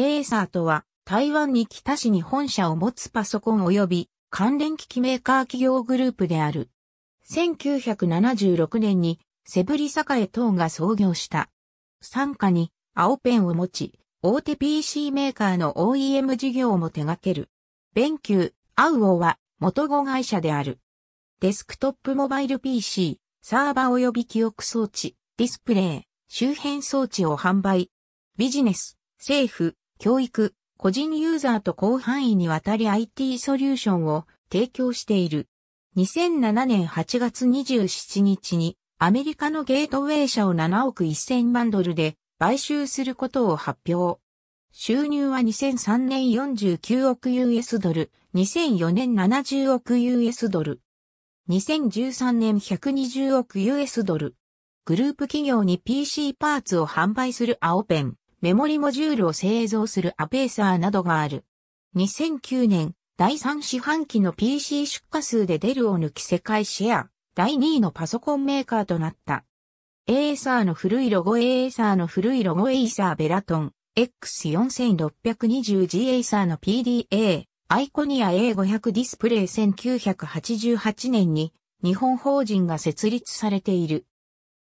エーサーとは、台湾に北市に本社を持つパソコン及び関連機器メーカー企業グループである。1976年にセブリ栄等が創業した。傘下に青ペンを持ち、大手 PC メーカーの OEM 事業も手掛ける。弁球、アウオは元語会社である。デスクトップモバイル PC、サーバー及び記憶装置、ディスプレイ、周辺装置を販売。ビジネス、政府、教育、個人ユーザーと広範囲にわたり IT ソリューションを提供している。2007年8月27日にアメリカのゲートウェイ社を7億1000万ドルで買収することを発表。収入は2003年49億 US ドル、2004年70億 US ドル。2013年120億 US ドル。グループ企業に PC パーツを販売するアオペン、メモリモジュールを製造するアペーサーなどがある。2009年、第3四半期の PC 出荷数でデルを抜き世界シェア、第2位のパソコンメーカーとなった。エーサーの古いロゴエーサーの古いロゴエーサーベラトン、X4620G エーサーの PDA、アイコニア A500 ディスプレイ1988年に日本法人が設立されている。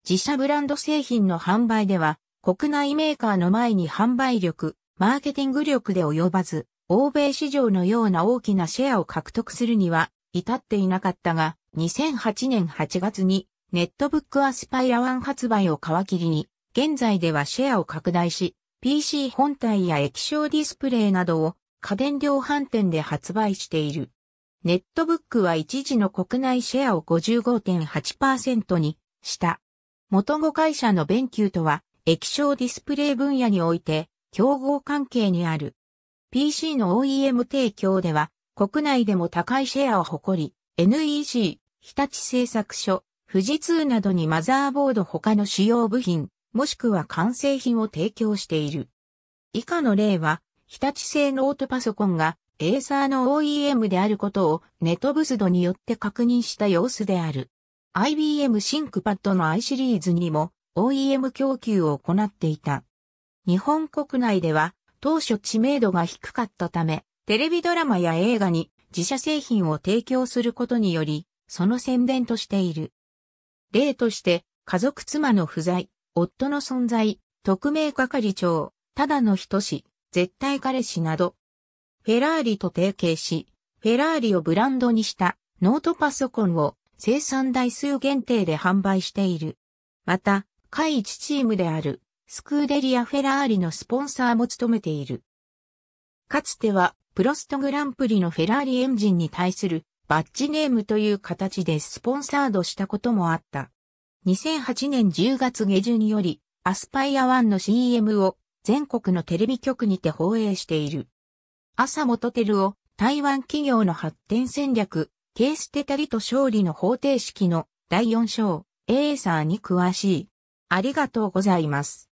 自社ブランド製品の販売では国内メーカーの前に販売力、マーケティング力で及ばず、欧米市場のような大きなシェアを獲得するには至っていなかったが、2008年8月にネットブックアスパイア1発売を皮切りに、現在ではシェアを拡大し、PC 本体や液晶ディスプレイなどを家電量販店で発売している。ネットブックは一時の国内シェアを55.8%にした。元語会社のベンキューとは液晶ディスプレイ分野において、競合関係にある。PC の OEM 提供では、国内でも高いシェアを誇り、NEC、日立製作所、富士通などにマザーボード他の主要部品、もしくは完成品を提供している。以下の例は、日立製ノートパソコンがエーサーの OEM であることをネトブスドによって確認した様子である。IBM シンクパッドの i シリーズにも OEM 供給を行っていた。日本国内では当初知名度が低かったため、テレビドラマや映画に自社製品を提供することにより、その宣伝としている。例として、家族妻の不在、夫の存在、匿名係長、ただの人し、絶対彼氏など、フェラーリと提携し、フェラーリをブランドにしたノートパソコンを生産台数限定で販売している。また、下一チームであるスクーデリア・フェラーリのスポンサーも務めている。かつてはプロストグランプリのフェラーリエンジンに対するバッジネームという形でスポンサードしたこともあった。2008年10月下旬によりアスパイア1の CM を全国のテレビ局にて放映している。朝元テルを台湾企業の発展戦略、ケーステタリと勝利の方程式の第4章、エーサーに詳しいありがとうございます。